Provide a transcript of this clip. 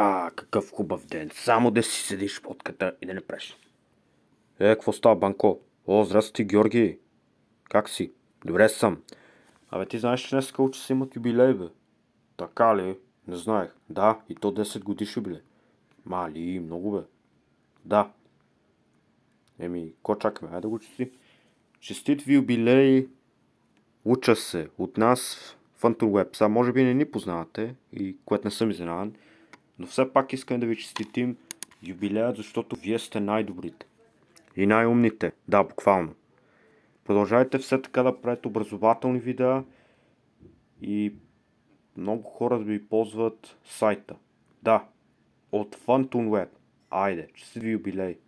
А, какъв хубав ден. Само да си седиш в отката и да не преш. Е, какво става, Банко? О, здрасти, Георги. Как си? Добре съм. Абе, ти знаеш, че днес че си имат юбилей, бе. Така ли? Не знаех. Да, и то 10 годиш юбилей. Мали, много бе. Да. Еми, ко чакаме? Айде да го чести. Честит ви юбилей. Уча се от нас в Web. Сега може би не ни познавате и което не съм изненадан. Но все пак искам да ви честитим юбилеят, защото вие сте най-добрите. И най-умните. Да, буквално. Продължайте все така да правите образователни видеа и много хора да ви ползват сайта. Да, от Web. Айде, честит ви юбилей!